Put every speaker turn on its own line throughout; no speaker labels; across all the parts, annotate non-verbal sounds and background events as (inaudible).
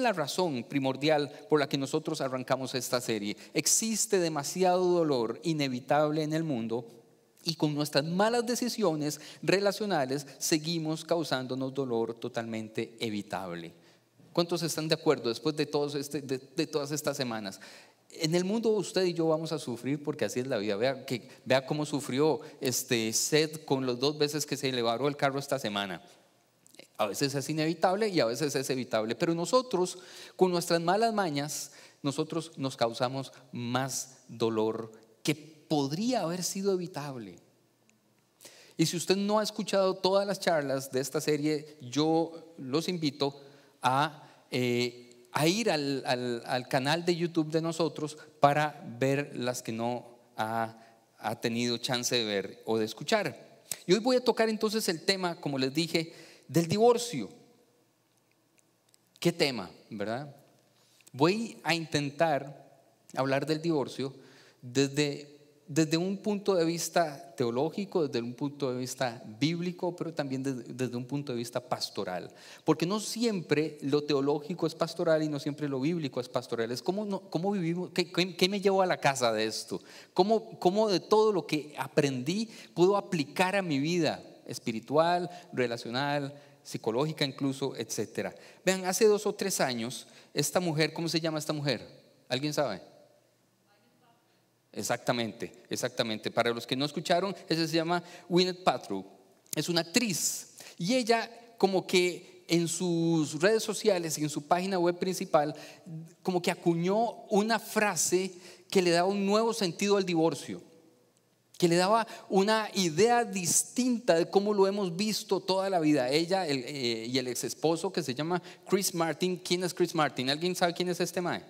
la razón primordial por la que nosotros arrancamos esta serie. Existe demasiado dolor inevitable en el mundo y con nuestras malas decisiones relacionales seguimos causándonos dolor totalmente evitable. ¿Cuántos están de acuerdo después de, este, de, todas estas semanas? En el mundo usted y yo vamos a sufrir porque así es la vida. Vea, que, vea cómo sufrió este Seth con los dos veces que se le el carro esta semana. A veces es inevitable y a veces es evitable, pero nosotros, con nuestras malas mañas, nosotros nos causamos más dolor que podría haber sido evitable. Y si usted no ha escuchado todas las charlas de esta serie, yo los invito a, eh, ir al, canal de YouTube de nosotros para ver las que no ha, ha tenido chance de ver o de escuchar. Y hoy voy a tocar entonces el tema, como les dije, del divorcio. ¿Qué tema, verdad? Voy a intentar hablar del divorcio desde, desde un punto de vista teológico, desde un punto de vista bíblico, pero también desde, un punto de vista pastoral. Porque no siempre lo teológico es pastoral y no siempre lo bíblico es pastoral. Es cómo, cómo vivimos, qué, me llevó a la casa de esto, cómo, cómo de todo lo que aprendí puedo aplicar a mi vida espiritual, relacional, psicológica incluso, etcétera. Vean, hace dos o tres años, esta mujer, ¿cómo se llama esta mujer? ¿Alguien sabe? Exactamente, exactamente. Para los que no escucharon, esa se llama Winnet Paltrow. Es una actriz. Y ella como que en sus redes sociales y en su página web principal, como que acuñó una frase que le da un nuevo sentido al divorcio que le daba una idea distinta de cómo lo hemos visto toda la vida. Ella eh, y el ex esposo que se llama Chris Martin. ¿Quién es Chris Martin? ¿Alguien sabe quién es este mae?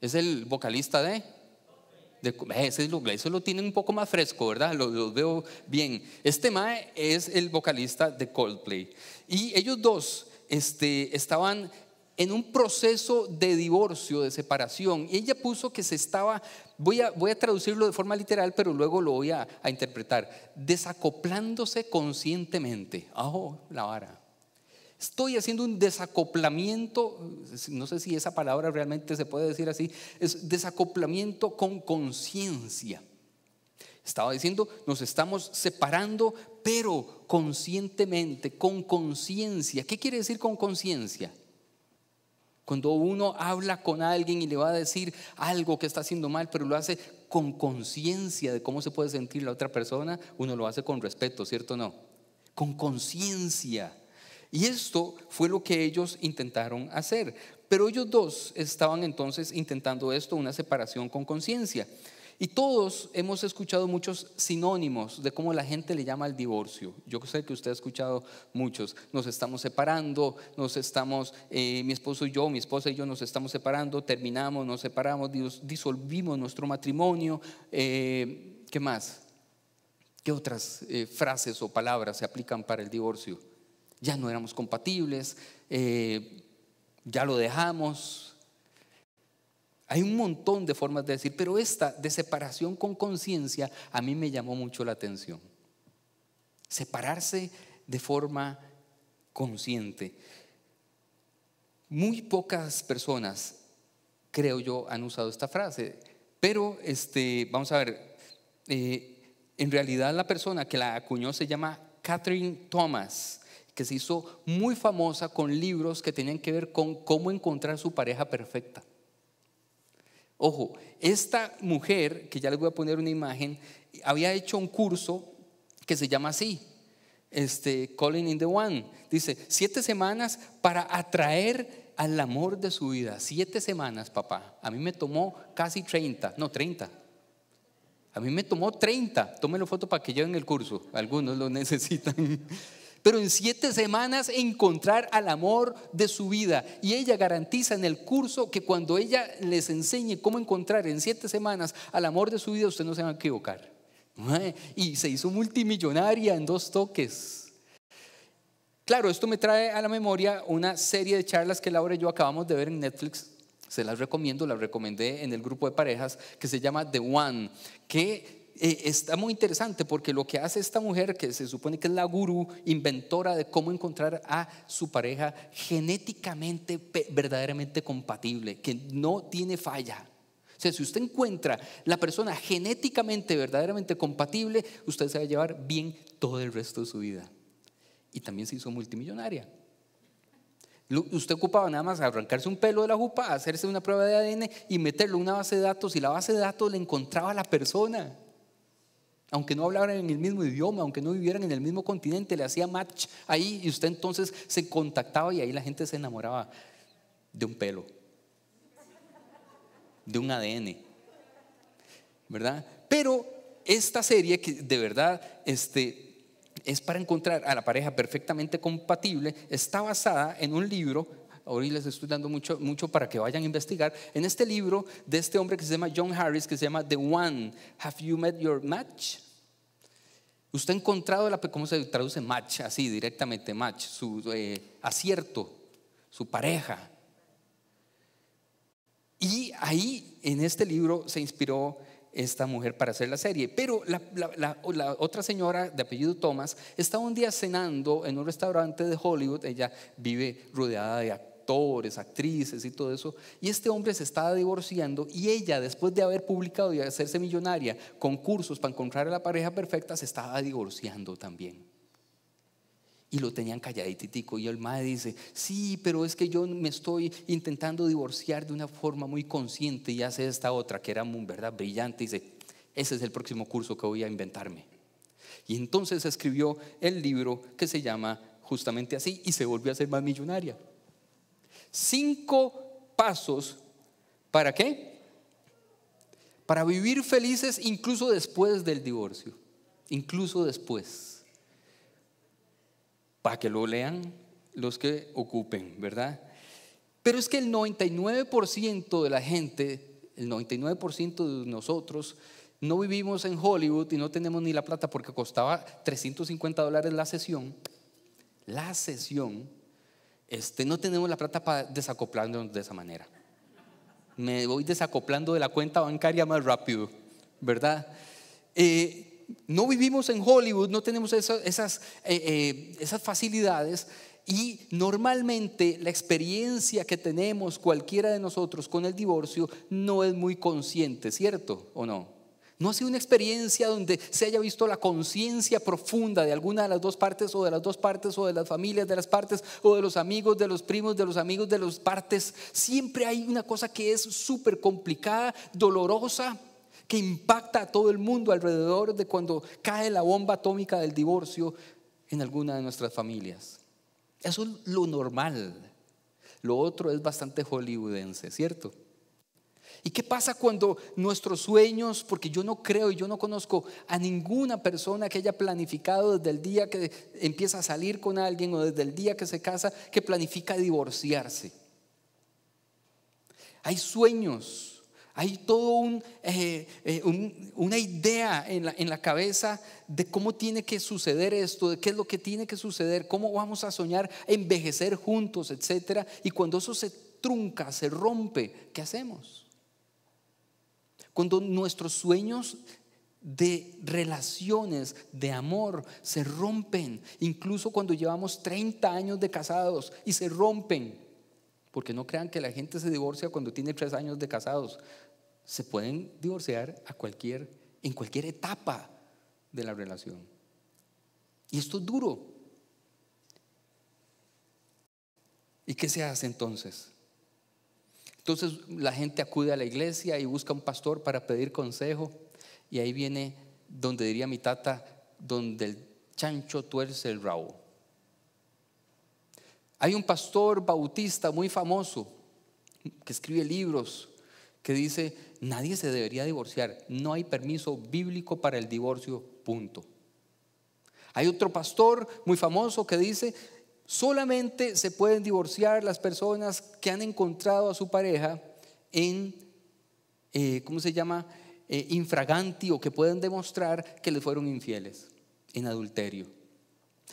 Es el vocalista de... de eh, eso lo tiene un poco más fresco, ¿verdad? Lo, veo bien. Este mae es el vocalista de Coldplay. Y ellos dos este, estaban en un proceso de divorcio, de separación. Y ella puso que se estaba Voy a, traducirlo de forma literal, pero luego lo voy a, interpretar. Desacoplándose conscientemente. Ah, la vara. Estoy haciendo un desacoplamiento, no sé si esa palabra realmente se puede decir así, es desacoplamiento con conciencia. Estaba diciendo, nos estamos separando, pero conscientemente, con conciencia. ¿Qué quiere decir con conciencia? Cuando uno habla con alguien y le va a decir algo que está haciendo mal, pero lo hace con conciencia de cómo se puede sentir la otra persona, uno lo hace con respeto, ¿cierto o no? Con conciencia. Y esto fue lo que ellos intentaron hacer. Pero ellos dos estaban entonces intentando esto, una separación con conciencia. Y todos hemos escuchado muchos sinónimos de cómo la gente le llama al divorcio. Yo sé que usted ha escuchado muchos. Nos estamos separando, nos estamos, eh, mi esposo y yo, mi esposa y yo nos estamos separando, terminamos, nos separamos, disolvimos nuestro matrimonio. Eh, ¿Qué más? ¿Qué otras eh, frases o palabras se aplican para el divorcio? Ya no éramos compatibles, ya lo dejamos, hay un montón de formas de decir, pero esta de separación con conciencia a mí me llamó mucho la atención. Separarse de forma consciente. Muy pocas personas, creo yo, han usado esta frase, pero este, vamos a ver, eh, en realidad la persona que la acuñó se llama Catherine Thomas, que se hizo muy famosa con libros que tenían que ver con cómo encontrar su pareja perfecta. Ojo, esta mujer, que ya les voy a poner una imagen, había hecho un curso que se llama así, este, Calling in the One. Dice, siete semanas para atraer al amor de su vida. Siete semanas, papá. A mí me tomó casi 30, no, 30. A mí me tomó 30. Tómenlo foto para que lleven el curso. Algunos lo (laughs) necesitan pero en siete semanas encontrar al amor de su vida. Y ella garantiza en el curso que cuando ella les enseñe cómo encontrar en siete semanas al amor de su vida, usted no se va a equivocar. Y se hizo multimillonaria en dos toques. Claro, esto me trae a la memoria una serie de charlas que Laura y yo acabamos de ver en Netflix. Se las recomiendo, las recomendé en el grupo de parejas que se llama The One, que eh, está muy interesante porque lo que hace esta mujer, que se supone que es la gurú, inventora de cómo encontrar a su pareja genéticamente, verdaderamente compatible, que no tiene falla. O sea, si usted encuentra la persona genéticamente, verdaderamente compatible, usted se va a llevar bien todo el resto de su vida. Y también se hizo multimillonaria. Usted ocupaba nada más arrancarse un pelo de la jupa, hacerse una prueba de ADN y meterlo en una base de datos y la base de datos le encontraba a la persona. Aunque no hablaran en el mismo idioma, aunque no vivieran en el mismo continente, le hacía match ahí y usted entonces se contactaba y ahí la gente se enamoraba de un pelo, de un ADN, ¿verdad? Pero esta serie que de verdad este, es para encontrar a la pareja perfectamente compatible está basada en un libro hoy les estoy dando mucho, mucho para que vayan a investigar, en este libro de este hombre que se llama John Harris, que se llama The One, Have You Met Your Match? Usted ha encontrado, la, ¿cómo se traduce match? Así, directamente, match, su eh, acierto, su pareja. Y ahí, en este libro, se inspiró esta mujer para hacer la serie. Pero la, la, otra señora de apellido Thomas estaba un día cenando en un restaurante de Hollywood. Ella vive rodeada de actores, actrices y todo eso. Y este hombre se estaba divorciando y ella, después de haber publicado y hacerse millonaria, con cursos para encontrar a la pareja perfecta, se estaba divorciando también. Y lo tenían calladitico. Y el madre dice, sí, pero es que yo me estoy intentando divorciar de una forma muy consciente y hace esta otra, que era, ¿verdad?, brillante. Y dice, ese es el próximo curso que voy a inventarme. Y entonces escribió el libro que se llama justamente así y se volvió a ser más millonaria. Cinco pasos para qué? Para vivir felices incluso después del divorcio, incluso después. Para que lo lean los que ocupen, ¿verdad? Pero es que el 99% de la gente, el 99% de nosotros, no vivimos en Hollywood y no tenemos ni la plata porque costaba 350 dólares la sesión. La sesión este, no tenemos la plata para desacoplarnos de esa manera. Me voy desacoplando de la cuenta bancaria más rápido, ¿verdad? Eh, no vivimos en Hollywood, no tenemos esas, eh, eh, esas facilidades y normalmente la experiencia que tenemos cualquiera de nosotros con el divorcio no es muy consciente, ¿cierto o no? No ha sido una experiencia donde se haya visto la conciencia profunda de alguna de las dos partes o de las dos partes o de las familias de las partes o de los amigos, de los primos, de los amigos, de las partes. Siempre hay una cosa que es súper complicada, dolorosa, que impacta a todo el mundo alrededor de cuando cae la bomba atómica del divorcio en alguna de nuestras familias. Eso es lo normal. Lo otro es bastante hollywoodense, ¿cierto? ¿Y qué pasa cuando nuestros sueños, porque yo no creo y yo no conozco a ninguna persona que haya planificado desde el día que empieza a salir con alguien o desde el día que se casa, que planifica divorciarse? Hay sueños, hay toda eh, eh, una idea en la, en la cabeza de cómo tiene que suceder esto, de qué es lo que tiene que suceder, cómo vamos a soñar, envejecer juntos, etc. Y cuando eso se trunca, se rompe, ¿qué hacemos? Cuando nuestros sueños de relaciones, de amor, se rompen, incluso cuando llevamos 30 años de casados y se rompen, porque no crean que la gente se divorcia cuando tiene 3 años de casados, se pueden divorciar en cualquier etapa de la relación. Y esto es duro. ¿Y qué se hace entonces? Entonces la gente acude a la iglesia y busca un pastor para pedir consejo. Y ahí viene donde diría mi tata, donde el chancho tuerce el rabo. Hay un pastor bautista muy famoso que escribe libros que dice, nadie se debería divorciar, no hay permiso bíblico para el divorcio, punto. Hay otro pastor muy famoso que dice, Solamente se pueden divorciar las personas que han encontrado a su pareja en, eh, ¿cómo se llama? Eh, infraganti o que pueden demostrar que le fueron infieles en adulterio.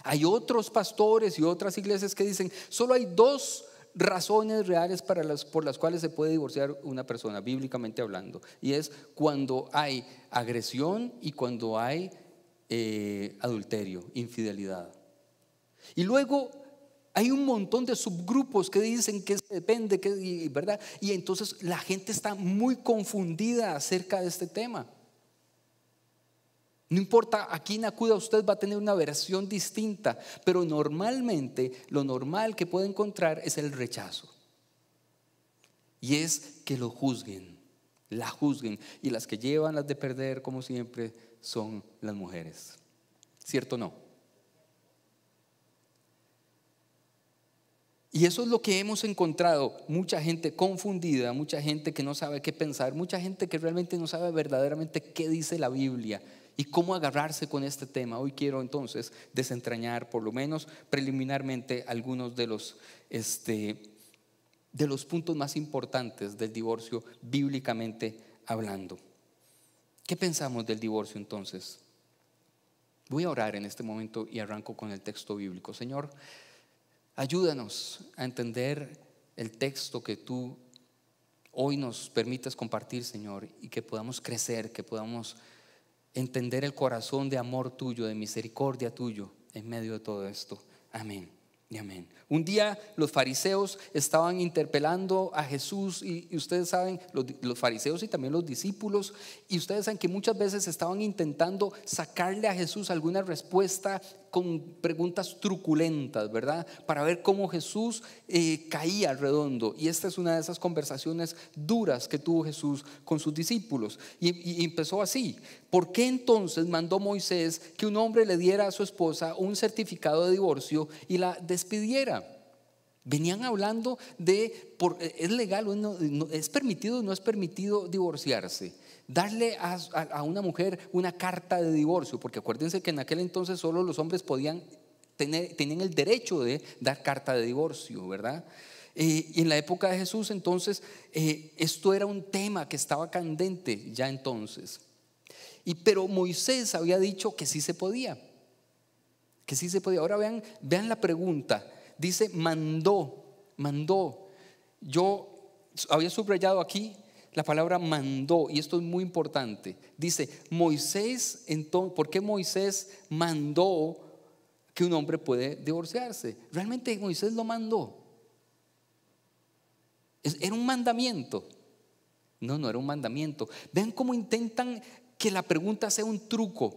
Hay otros pastores y otras iglesias que dicen, solo hay dos razones reales para las, por las cuales se puede divorciar una persona, bíblicamente hablando, y es cuando hay agresión y cuando hay eh, adulterio, infidelidad. Y luego hay un montón de subgrupos que dicen que depende, que, ¿verdad? Y entonces la gente está muy confundida acerca de este tema. No importa a quién acuda usted, va a tener una versión distinta, pero normalmente lo normal que puede encontrar es el rechazo. Y es que lo juzguen, la juzguen. Y las que llevan las de perder, como siempre, son las mujeres. ¿Cierto o no? Y eso es lo que hemos encontrado, mucha gente confundida, mucha gente que no sabe qué pensar, mucha gente que realmente no sabe verdaderamente qué dice la Biblia y cómo agarrarse con este tema. Hoy quiero entonces desentrañar por lo menos preliminarmente algunos de los, este, de los puntos más importantes del divorcio bíblicamente hablando. ¿Qué pensamos del divorcio entonces? Voy a orar en este momento y arranco con el texto bíblico. Señor, Ayúdanos a entender el texto que tú hoy nos permitas compartir, Señor, y que podamos crecer, que podamos entender el corazón de amor tuyo, de misericordia tuyo en medio de todo esto. Amén. Y amén. Un día los fariseos estaban interpelando a Jesús y, ustedes saben, los, fariseos y también los discípulos, y ustedes saben que muchas veces estaban intentando sacarle a Jesús alguna respuesta con preguntas truculentas, ¿verdad? Para ver cómo Jesús caía eh, caía redondo. Y esta es una de esas conversaciones duras que tuvo Jesús con sus discípulos. y empezó así. ¿Por qué entonces mandó Moisés que un hombre le diera a su esposa un certificado de divorcio y la despidiera? Venían hablando de, por, eh, es legal, o es permitido o no es permitido divorciarse. Darle a, una mujer una carta de divorcio, porque acuérdense que en aquel entonces solo los hombres podían tener, tenían el derecho de dar carta de divorcio, ¿verdad? Eh, y en la época de Jesús, entonces, eh, esto era un tema que estaba candente ya entonces. Y pero Moisés había dicho que sí se podía, que sí se podía. Ahora vean, vean la pregunta Dice, mandó, mandó. Yo había subrayado aquí la palabra mandó, y esto es muy importante. Dice, Moisés, entonces, ¿por qué Moisés mandó que un hombre puede divorciarse? Realmente Moisés lo mandó. Era un mandamiento. No, no era un mandamiento. Vean cómo intentan que la pregunta sea un truco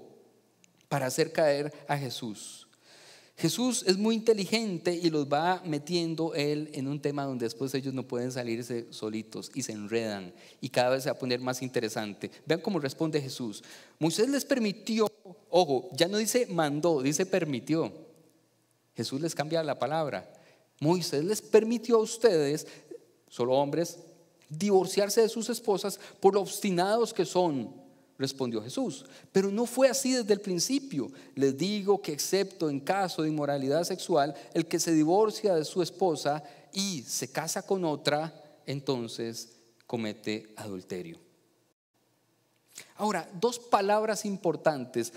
para hacer caer a Jesús. Jesús es muy inteligente y los va metiendo él en un tema donde después ellos no pueden salirse solitos y se enredan y cada vez se va a poner más interesante. Vean cómo responde Jesús. Moisés les permitió, ojo, ya no dice mandó, dice permitió. Jesús les cambia la palabra. Moisés les permitió a ustedes, solo hombres, divorciarse de sus esposas por lo obstinados que son respondió Jesús. Pero no fue así desde el principio. Les digo que excepto en caso de inmoralidad sexual, el que se divorcia de su esposa y se casa con otra, entonces comete adulterio. Ahora, dos palabras importantes.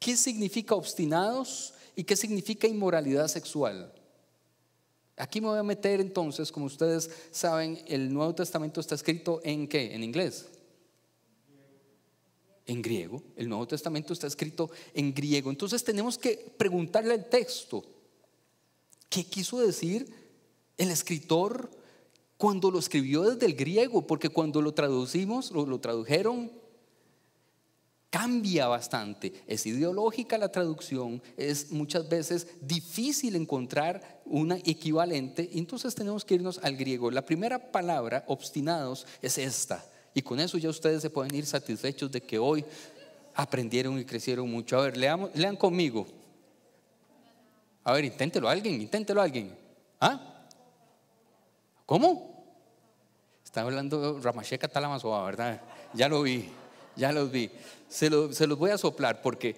¿Qué significa obstinados y qué significa inmoralidad sexual? Aquí me voy a meter entonces, como ustedes saben, el Nuevo Testamento está escrito en qué? En inglés en griego. El Nuevo Testamento está escrito en griego. Entonces tenemos que preguntarle al texto, ¿qué quiso decir el escritor cuando lo escribió desde el griego? Porque cuando lo traducimos, lo, lo tradujeron, cambia bastante. Es ideológica la traducción, es muchas veces difícil encontrar una equivalente. Entonces tenemos que irnos al griego. La primera palabra, obstinados, es esta y con eso ya ustedes se pueden ir satisfechos de que hoy aprendieron y crecieron mucho. A ver, lean conmigo. A ver, inténtelo alguien, inténtelo alguien. ¿Ah? ¿Cómo? Está hablando Ramacheca Talamazoa, ¿verdad? Ya lo vi, ya lo vi. Se, lo, los voy a soplar porque,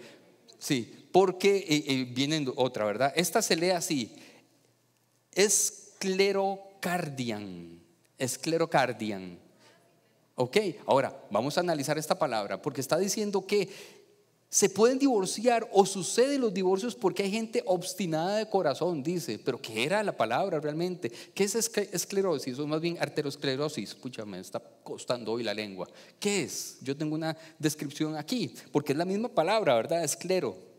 sí, porque eh, eh otra, ¿verdad? Esta se lee así. Esclerocardian, esclerocardian. Ok, ahora vamos a analizar esta palabra porque está diciendo que se pueden divorciar o suceden los divorcios porque hay gente obstinada de corazón, dice. Pero ¿qué era la palabra realmente? ¿Qué es esclerosis o más bien arteriosclerosis? Escúchame, está costando hoy la lengua. ¿Qué es? Yo tengo una descripción aquí porque es la misma palabra, ¿verdad? Esclero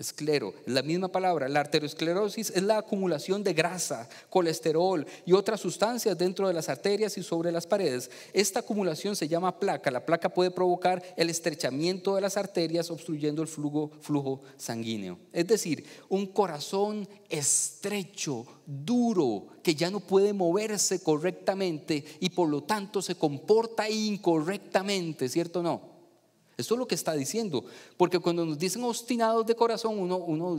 esclero, la misma palabra. La arteriosclerosis es la acumulación de grasa, colesterol y otras sustancias dentro de las arterias y sobre las paredes. Esta acumulación se llama placa. La placa puede provocar el estrechamiento de las arterias obstruyendo el flujo, flujo sanguíneo. Es decir, un corazón estrecho, duro, que ya no puede moverse correctamente y por lo tanto se comporta incorrectamente, ¿cierto o no? eso es lo que está diciendo, porque cuando nos dicen obstinados de corazón, uno,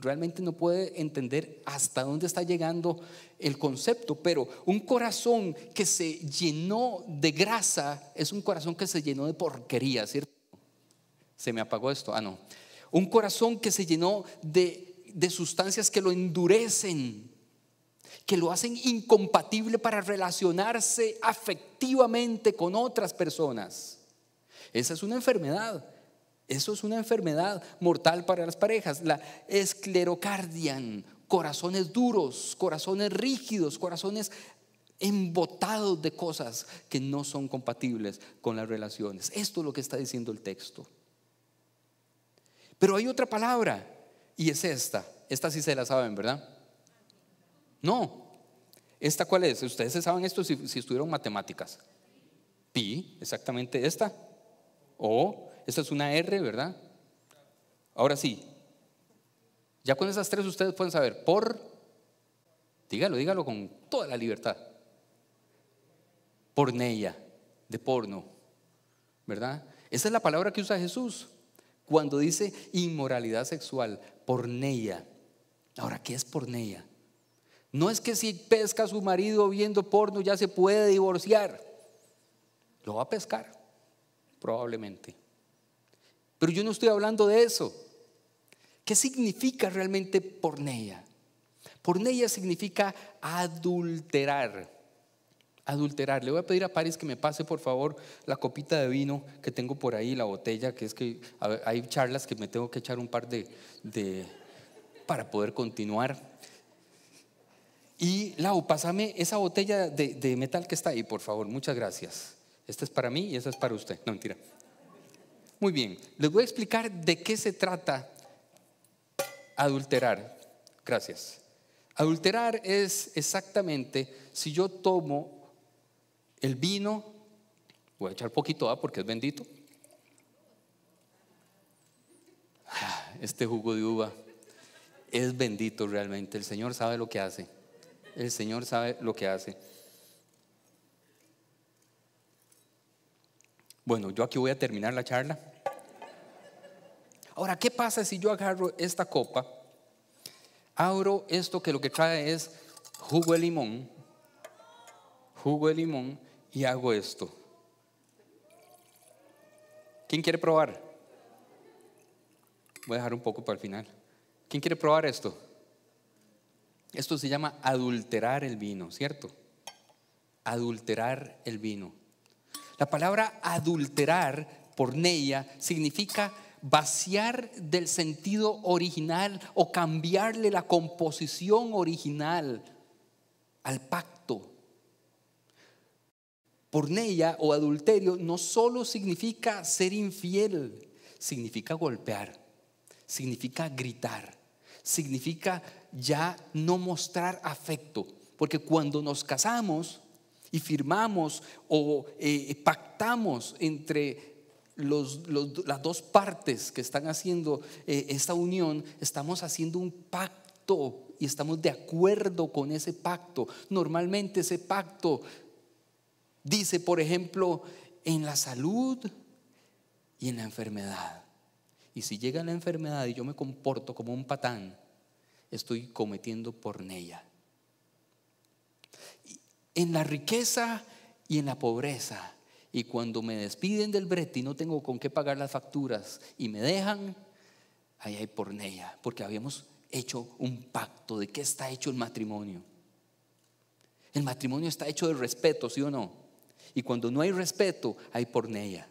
realmente no puede entender hasta dónde está llegando el concepto, pero un corazón que se llenó de grasa es un corazón que se llenó de porquería, ¿cierto? Se me apagó esto, ah, no. Un corazón que se llenó de sustancias que lo endurecen, que lo hacen incompatible para relacionarse afectivamente con otras personas. Esa es una enfermedad. Eso es una enfermedad mortal para las parejas, la esclerocardian, corazones duros, corazones rígidos, corazones embotados de cosas que no son compatibles con las relaciones. Esto es lo que está diciendo el texto. Pero hay otra palabra y es esta. Esta sí se la saben, ¿verdad? No. ¿Esta cuál es? Ustedes saben esto si, si estuvieron matemáticas. Pi, exactamente esta. O, esta es una R, ¿verdad? Ahora sí. Ya con esas tres ustedes pueden saber por, dígalo, dígalo con toda la libertad. Porneia, de porno, ¿verdad? Esa es la palabra que usa Jesús cuando dice inmoralidad sexual, porneia. Ahora, ¿qué es porneia? No es que si pesca a su marido viendo porno ya se puede divorciar. Lo va a pescar. Probablemente. Pero yo no estoy hablando de eso. ¿Qué significa realmente porneia? Porneia significa adulterar. Adulterar. Le voy a pedir a Paris que me pase, por favor, la copita de vino que tengo por ahí, la botella, que es que hay charlas que me tengo que echar un par de, de para poder continuar. Y Lau, pásame esa botella de, de, metal que está ahí, por favor. Muchas gracias. Esta es para mí y esta es para usted. No, mentira. Muy bien, les voy a explicar de qué se trata adulterar. Gracias. Adulterar es exactamente si yo tomo el vino, voy a echar poquito A ¿ah? porque es bendito. Ah, este jugo de uva es bendito realmente. El Señor sabe lo que hace. El Señor sabe lo que hace. Bueno, yo aquí voy a terminar la charla. Ahora, ¿qué pasa si yo agarro esta copa, abro esto que lo que trae es jugo de limón, jugo de limón y hago esto? ¿Quién quiere probar? Voy a dejar un poco para el final. ¿Quién quiere probar esto? Esto se llama adulterar el vino, ¿cierto? Adulterar el vino. La palabra adulterar, por porneia, significa vaciar del sentido original o cambiarle la composición original al pacto. Porneia o adulterio no solo significa ser infiel, significa golpear, significa gritar, significa ya no mostrar afecto, porque cuando nos casamos, y firmamos o eh, pactamos entre las dos partes que están haciendo eh, esta unión, estamos haciendo un pacto y estamos de acuerdo con ese pacto. Normalmente ese pacto dice, por ejemplo, en la salud y en la enfermedad. Y si llega la enfermedad y yo me comporto como un patán, estoy cometiendo por ella en la riqueza y en la pobreza. Y cuando me despiden del brete y no tengo con qué pagar las facturas y me dejan, ahí hay porneía, porque habíamos hecho un pacto de qué está hecho el matrimonio. El matrimonio está hecho de respeto, ¿sí o no? Y cuando no hay respeto, hay porneía,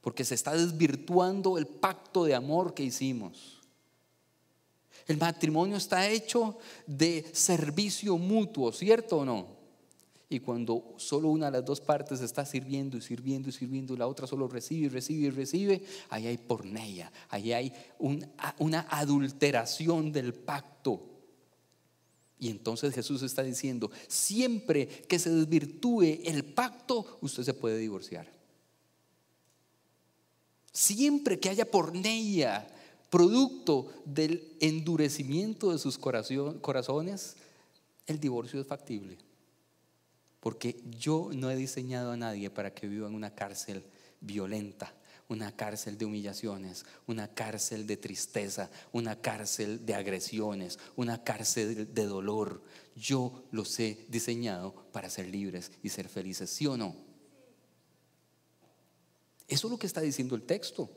porque se está desvirtuando el pacto de amor que hicimos. El matrimonio está hecho de servicio mutuo, ¿cierto o no? Y cuando solo una de las dos partes está sirviendo y sirviendo y sirviendo, y la otra solo recibe y recibe y recibe, ahí hay porneia, ahí hay una adulteración del pacto. Y entonces Jesús está diciendo, siempre que se desvirtúe el pacto, usted se puede divorciar. Siempre que haya porneia, producto del endurecimiento de sus corazones, el divorcio es factible porque yo no he diseñado a nadie para que viva en una cárcel violenta, una cárcel de humillaciones, una cárcel de tristeza, una cárcel de agresiones, una cárcel de dolor. Yo los he diseñado para ser libres y ser felices, ¿sí o no? Eso es lo que está diciendo el texto.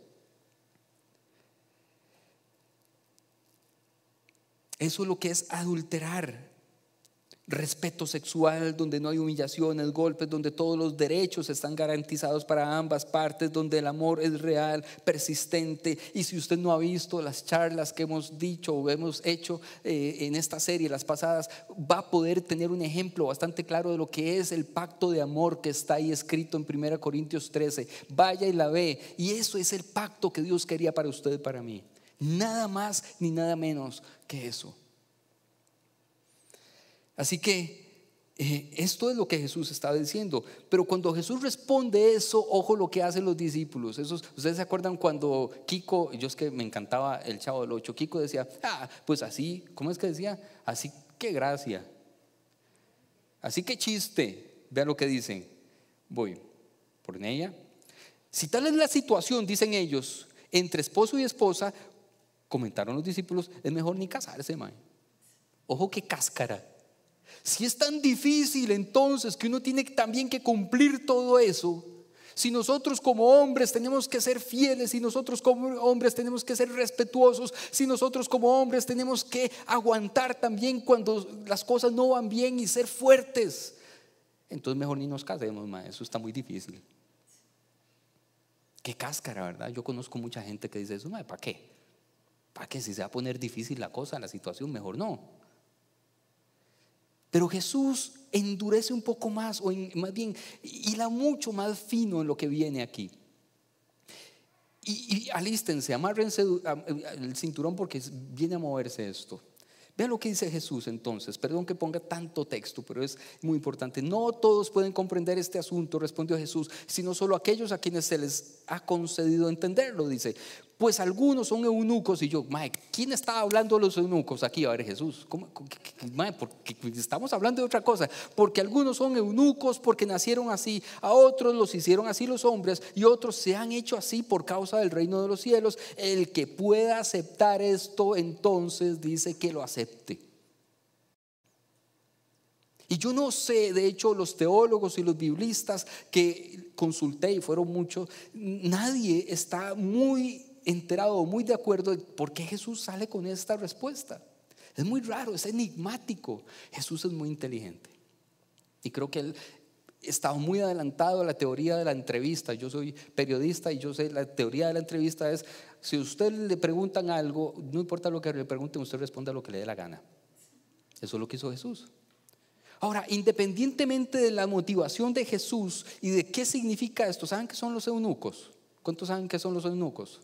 Eso es lo que es adulterar respeto sexual, donde no hay humillaciones, golpes, donde todos los derechos están garantizados para ambas partes, donde el amor es real, persistente. Y si usted no ha visto las charlas que hemos dicho o hemos hecho eh, en esta serie, las pasadas, va a poder tener un ejemplo bastante claro de lo que es el pacto de amor que está ahí escrito en 1 Corintios 13. Vaya y la ve. Y eso es el pacto que Dios quería para usted para mí. Nada más ni nada menos que eso. Así que eh, esto es lo que Jesús está diciendo. Pero cuando Jesús responde eso, ojo lo que hacen los discípulos. Ustedes se acuerdan cuando Kiko, yo es que me encantaba el chavo del 8, Kiko decía, ah, pues así, ¿cómo es que decía? Así que gracia. Así que chiste. Vean lo que dicen. Voy por ella. Si tal es la situación, dicen ellos, entre esposo y esposa, comentaron los discípulos, es mejor ni casarse, man. Ojo que cáscara. Si es tan difícil entonces que uno tiene también que cumplir todo eso, si nosotros como hombres tenemos que ser fieles, si nosotros como hombres tenemos que ser respetuosos, si nosotros como hombres tenemos que aguantar también cuando las cosas no van bien y ser fuertes, entonces mejor ni nos casemos, eso está muy difícil. Qué cáscara, ¿verdad? Yo conozco mucha gente que dice eso, ¿para qué? ¿Para qué? Si se va a poner difícil la cosa, la situación, mejor no. Pero Jesús endurece un poco más, o más bien hila mucho más fino en lo que viene aquí. Y, alístense, amárrense eh, el cinturón porque viene a moverse esto. Vean lo que dice Jesús entonces. Perdón que ponga tanto texto, pero es muy importante. No todos pueden comprender este asunto, respondió Jesús, sino solo aquellos a quienes se les ha concedido entenderlo, dice pues algunos son eunucos. Y yo, mae, ¿quién está hablando de los eunucos aquí? A ver, Jesús, porque estamos hablando de otra cosa. Porque algunos son eunucos porque nacieron así, a otros los hicieron así los hombres y otros se han hecho así por causa del reino de los cielos. El que pueda aceptar esto, entonces dice que lo acepte. Y yo no sé, de hecho, los teólogos y los biblistas que consulté, y fueron muchos, nadie está muy enterado, muy de acuerdo por qué Jesús sale con esta respuesta. Es muy raro, es enigmático. Jesús es muy inteligente. Y creo que él estaba muy adelantado a la teoría de la entrevista. Yo soy periodista y yo sé, la teoría de la entrevista es, si usted le preguntan algo, no importa lo que le pregunten, usted responde a lo que le dé la gana. Eso es lo que hizo Jesús. Ahora, independientemente de la motivación de Jesús y de qué significa esto, ¿saben qué son los eunucos? ¿Cuántos saben qué son los eunucos?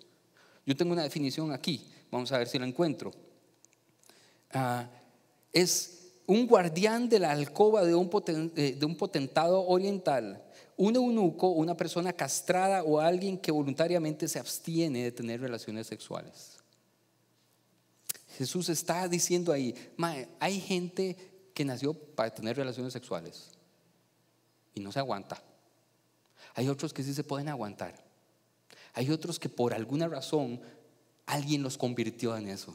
Yo tengo una definición aquí, vamos a ver si la encuentro. Ah, es un guardián de la alcoba eh, de un potentado oriental, un eunuco, una persona castrada o alguien que voluntariamente se abstiene de tener relaciones sexuales. Jesús está diciendo ahí, hay gente que nació para tener relaciones sexuales y no se aguanta. Hay otros que sí se pueden aguantar. Hay otros que por alguna razón alguien los convirtió en eso.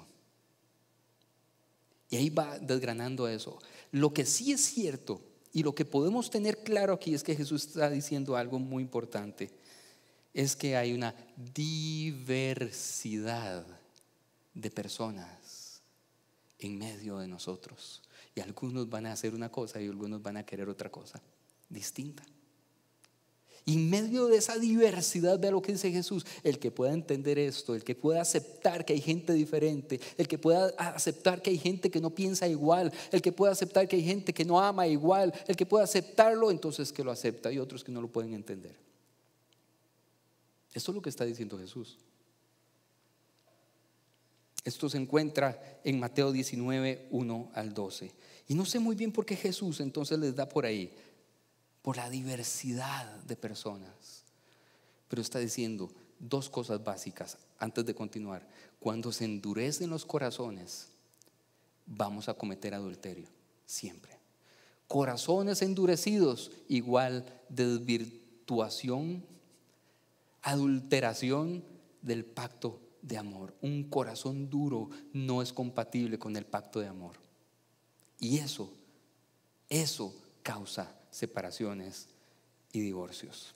Y ahí va desgranando eso. Lo que sí es cierto y lo que podemos tener claro aquí es que Jesús está diciendo algo muy importante. Es que hay una diversidad de personas en medio de nosotros. Y algunos van a hacer una cosa y algunos van a querer otra cosa distinta. Y en medio de esa diversidad, vea lo que dice Jesús, el que pueda entender esto, el que pueda aceptar que hay gente diferente, el que pueda aceptar que hay gente que no piensa igual, el que pueda aceptar que hay gente que no ama igual, el que pueda aceptarlo, entonces que lo acepta y otros que no lo pueden entender. Esto es lo que está diciendo Jesús. Esto se encuentra en Mateo 19, 1 al 12. Y no sé muy bien por qué Jesús entonces les da por ahí por la diversidad de personas. Pero está diciendo dos cosas básicas antes de continuar. Cuando se endurecen los corazones, vamos a cometer adulterio, siempre. Corazones endurecidos, igual desvirtuación, adulteración del pacto de amor. Un corazón duro no es compatible con el pacto de amor. Y eso, eso causa separaciones y divorcios.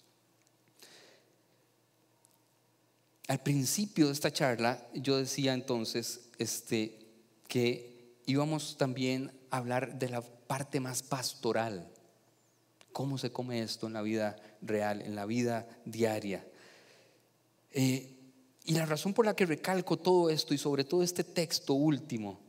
Al principio de esta charla yo decía entonces este, que íbamos también a hablar de la parte más pastoral, cómo se come esto en la vida real, en la vida diaria. Eh, y la razón por la que recalco todo esto y sobre todo este texto último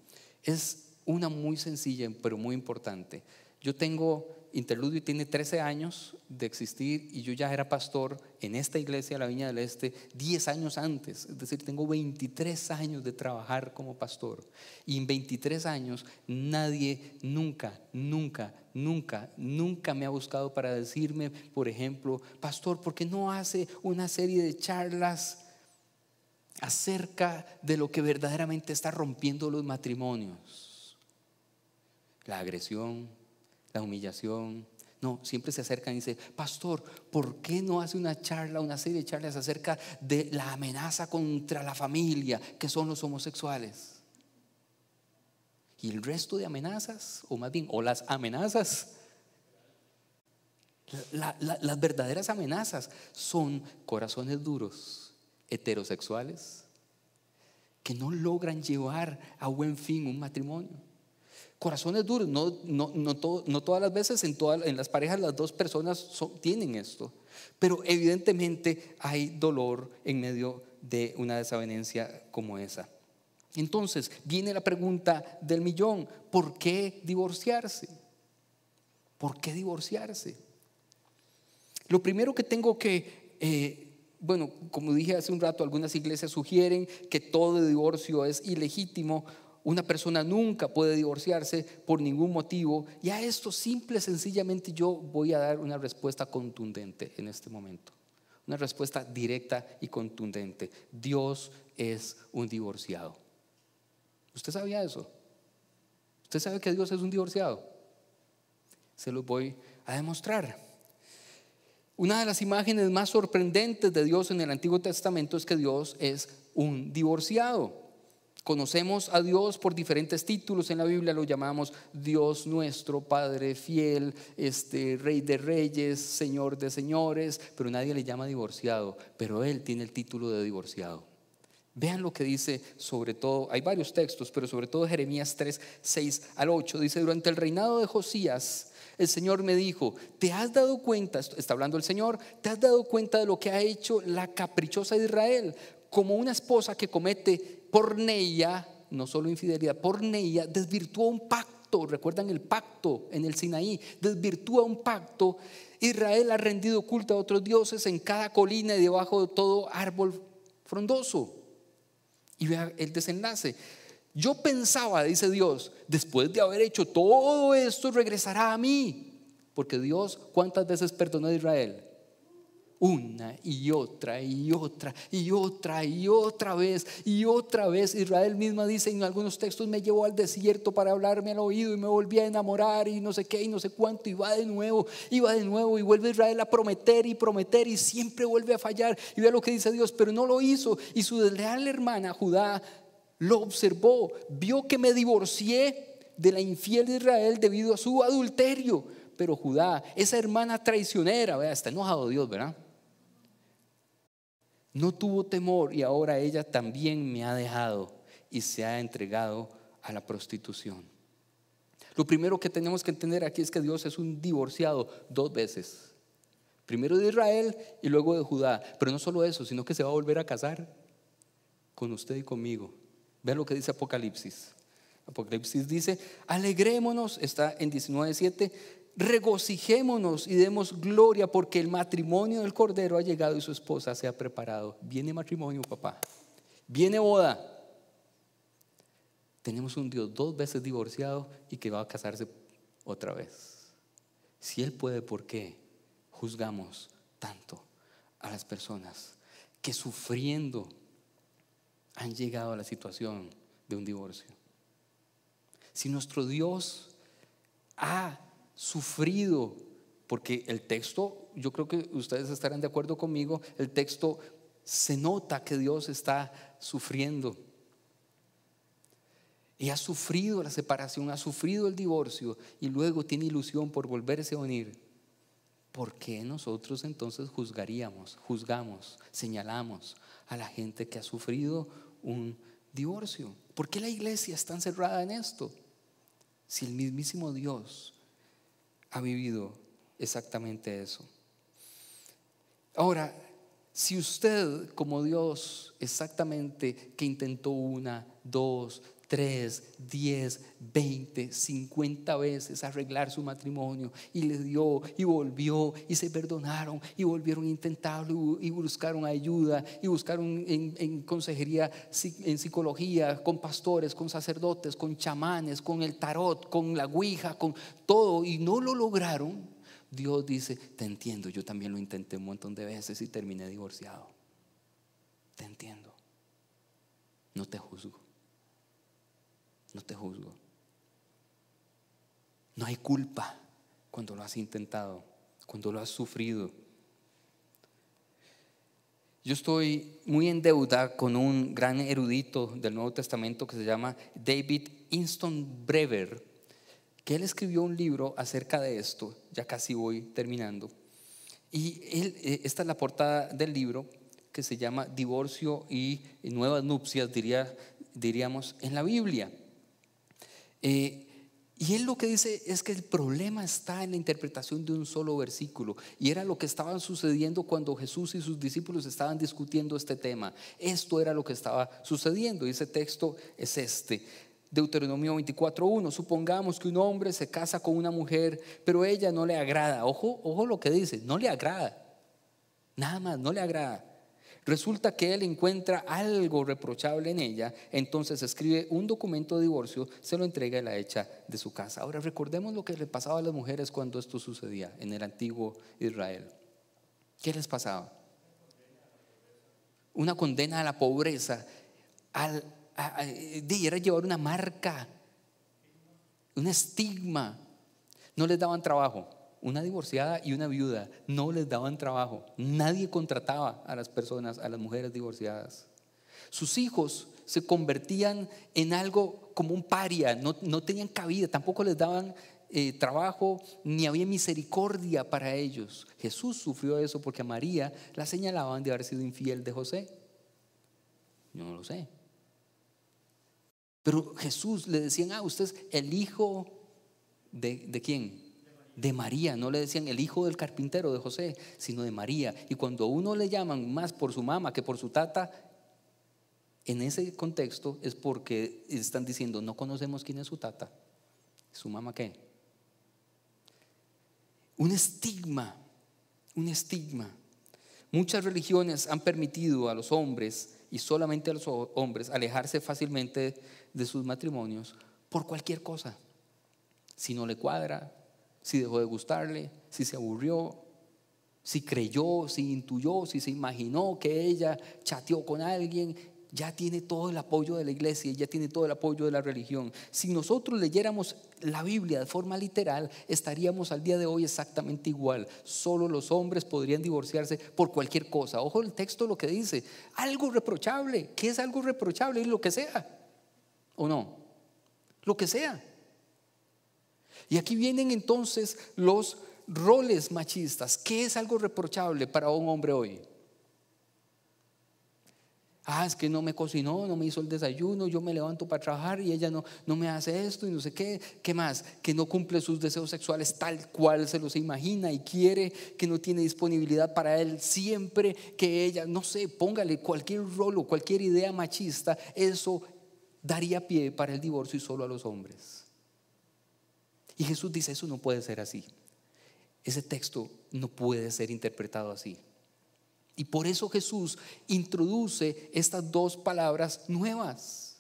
es una muy sencilla pero muy importante. Yo tengo Interludio tiene 13 años de existir y yo ya era pastor en esta iglesia, la Viña del Este, 10 años antes. Es decir, tengo 23 años de trabajar como pastor. Y en 23 años nadie nunca, nunca, nunca, nunca me ha buscado para decirme, por ejemplo, pastor, ¿por qué no hace una serie de charlas acerca de lo que verdaderamente está rompiendo los matrimonios? La agresión la humillación. No, siempre se acercan y dice, pastor, ¿por qué no hace una charla, una serie de charlas acerca de la amenaza contra la familia, que son los homosexuales? Y el resto de amenazas, o más bien, o las amenazas, las verdaderas amenazas son corazones duros, heterosexuales, que no logran llevar a buen fin un matrimonio corazones duros. No, no, no, no todas las veces en, en las parejas las dos personas tienen esto. Pero evidentemente hay dolor en medio de una desavenencia como esa. Entonces viene la pregunta del millón, ¿por qué divorciarse? ¿Por qué divorciarse? Lo primero que tengo que, eh, bueno, como dije hace un rato, algunas iglesias sugieren que todo divorcio es ilegítimo una persona nunca puede divorciarse por ningún motivo. Y a esto simple, sencillamente yo voy a dar una respuesta contundente en este momento. Una respuesta directa y contundente. Dios es un divorciado. ¿Usted sabía eso? ¿Usted sabe que Dios es un divorciado? Se lo voy a demostrar. Una de las imágenes más sorprendentes de Dios en el Antiguo Testamento es que Dios es un divorciado. Conocemos a Dios por diferentes títulos en la Biblia, lo llamamos Dios nuestro, Padre fiel, este, Rey de reyes, Señor de señores, pero nadie le llama divorciado, pero Él tiene el título de divorciado. Vean lo que dice sobre todo, hay varios textos, pero sobre todo Jeremías 3, 6 al 8. Dice, durante el reinado de Josías, el Señor me dijo, ¿te has dado cuenta, está hablando el Señor, ¿te has dado cuenta de lo que ha hecho la caprichosa Israel? Como una esposa que comete Neia, no solo infidelidad, por Neia desvirtuó un pacto, recuerdan el pacto en el Sinaí, desvirtúa un pacto. Israel ha rendido culto a otros dioses en cada colina y debajo de todo árbol frondoso. Y vea el desenlace. Yo pensaba, dice Dios, después de haber hecho todo esto, regresará a mí. Porque Dios, ¿cuántas veces perdonó a Israel? una y otra y otra y otra y otra vez y otra vez. Israel misma dice en algunos textos me llevó al desierto para hablarme al oído y me volví a enamorar y no sé qué y no sé cuánto y va de nuevo y de nuevo y vuelve Israel a prometer y prometer y siempre vuelve a fallar y vea lo que dice Dios, pero no lo hizo y su desleal hermana Judá lo observó, vio que me divorcié de la infiel de Israel debido a su adulterio. Pero Judá, esa hermana traicionera, Vea está enojado Dios, ¿verdad? No tuvo temor y ahora ella también me ha dejado y se ha entregado a la prostitución. Lo primero que tenemos que entender aquí es que Dios es un divorciado dos veces. Primero de Israel y luego de Judá. Pero no solo eso, sino que se va a volver a casar con usted y conmigo. Vean lo que dice Apocalipsis. Apocalipsis dice, alegrémonos, está en 19.7, regocijémonos y demos gloria porque el matrimonio del Cordero ha llegado y su esposa se ha preparado. Viene matrimonio, papá. Viene boda. Tenemos un Dios dos veces divorciado y que va a casarse otra vez. Si Él puede, ¿por qué juzgamos tanto a las personas que sufriendo han llegado a la situación de un divorcio? Si nuestro Dios ha sufrido, porque el texto, yo creo que ustedes estarán de acuerdo conmigo, el texto se nota que Dios está sufriendo. Y ha sufrido la separación, ha sufrido el divorcio y luego tiene ilusión por volverse a unir. ¿Por qué nosotros entonces juzgaríamos, juzgamos, señalamos a la gente que ha sufrido un divorcio? ¿Por qué la iglesia está encerrada en esto? Si el mismísimo Dios ha vivido exactamente eso. Ahora, si usted como Dios exactamente que intentó una, dos, 3, 10, 20, 50 veces arreglar su matrimonio y le dio y volvió y se perdonaron y volvieron a intentarlo y buscaron ayuda y buscaron en, en, consejería, en psicología, con pastores, con sacerdotes, con chamanes, con el tarot, con la ouija, con todo y no lo lograron. Dios dice, te entiendo, yo también lo intenté un montón de veces y terminé divorciado. Te entiendo. No te juzgo no te juzgo. No hay culpa cuando lo has intentado, cuando lo has sufrido. Yo estoy muy en deuda con un gran erudito del Nuevo Testamento que se llama David Inston Brever, que él escribió un libro acerca de esto, ya casi voy terminando. Y eh, esta es la portada del libro que se llama Divorcio y Nuevas Nupcias, diríamos, en la Biblia. Eh, y él lo que dice es que el problema está en la interpretación de un solo versículo. Y era lo que estaba sucediendo cuando Jesús y sus discípulos estaban discutiendo este tema. Esto era lo que estaba sucediendo. Y ese texto es este. Deuteronomio 24.1. Supongamos que un hombre se casa con una mujer, pero ella no le agrada. Ojo, ojo lo que dice, no le agrada. Nada más, no le agrada. Resulta que él encuentra algo reprochable en ella, entonces escribe un documento de divorcio, se lo entrega y la echa de su casa. Ahora recordemos lo que le pasaba a las mujeres cuando esto sucedía en el antiguo Israel. ¿Qué les pasaba? Una condena a la pobreza, al, era llevar una marca, un estigma. No les daban trabajo una divorciada y una viuda no les daban trabajo. Nadie contrataba a las personas, a las mujeres divorciadas. Sus hijos se convertían en algo como un paria, no, tenían cabida, tampoco les daban eh, trabajo, ni había misericordia para ellos. Jesús sufrió eso porque a María la señalaban de haber sido infiel de José. Yo no lo sé. Pero Jesús le decían, ah, usted el hijo de, de quién? de María, no le decían el hijo del carpintero de José, sino de María. Y cuando a uno le llaman más por su mamá que por su tata, en ese contexto es porque están diciendo, no conocemos quién es su tata. ¿Su mamá qué? Un estigma, un estigma. Muchas religiones han permitido a los hombres, y solamente a los hombres, alejarse fácilmente de sus matrimonios por cualquier cosa. Si no le cuadra, si dejó de gustarle, si se aburrió, si creyó, si intuyó, si se imaginó que ella chateó con alguien, ya tiene todo el apoyo de la iglesia, ya tiene todo el apoyo de la religión. Si nosotros leyéramos la Biblia de forma literal, estaríamos al día de hoy exactamente igual. Solo los hombres podrían divorciarse por cualquier cosa. Ojo el texto lo que dice, algo reprochable, ¿qué es algo reprochable? Y Lo que sea, ¿o no? Lo que sea. Y aquí vienen entonces los roles machistas. ¿Qué es algo reprochable para un hombre hoy? Ah, es que no me cocinó, no me hizo el desayuno, yo me levanto para trabajar y ella no, no me hace esto y no sé qué. ¿Qué más? Que no cumple sus deseos sexuales tal cual se los imagina y quiere, que no tiene disponibilidad para él siempre que ella, no sé, póngale cualquier rol o cualquier idea machista, eso daría pie para el divorcio y solo a los hombres. Y Jesús dice, eso no puede ser así. Ese texto no puede ser interpretado así. Y por eso Jesús introduce estas dos palabras nuevas.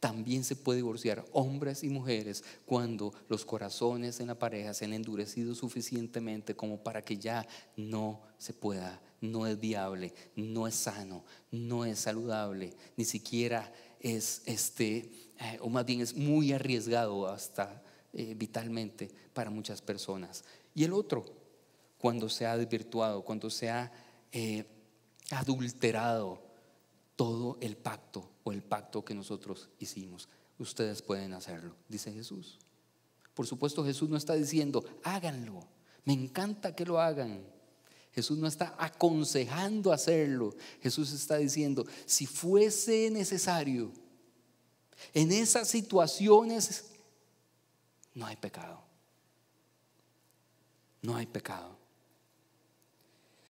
También se puede divorciar hombres y mujeres cuando los corazones en la pareja se han endurecido suficientemente como para que ya no se pueda, no es viable, no es sano, no es saludable, ni siquiera es este, eh, o más bien es muy arriesgado hasta eh, vitalmente para muchas personas. Y el otro, cuando se ha desvirtuado, cuando se ha eh, adulterado todo el pacto o el pacto que nosotros hicimos. Ustedes pueden hacerlo, dice Jesús. Por supuesto Jesús no está diciendo, háganlo, me encanta que lo hagan. Jesús no está aconsejando hacerlo. Jesús está diciendo, si fuese necesario, en esas situaciones no hay pecado. No hay pecado.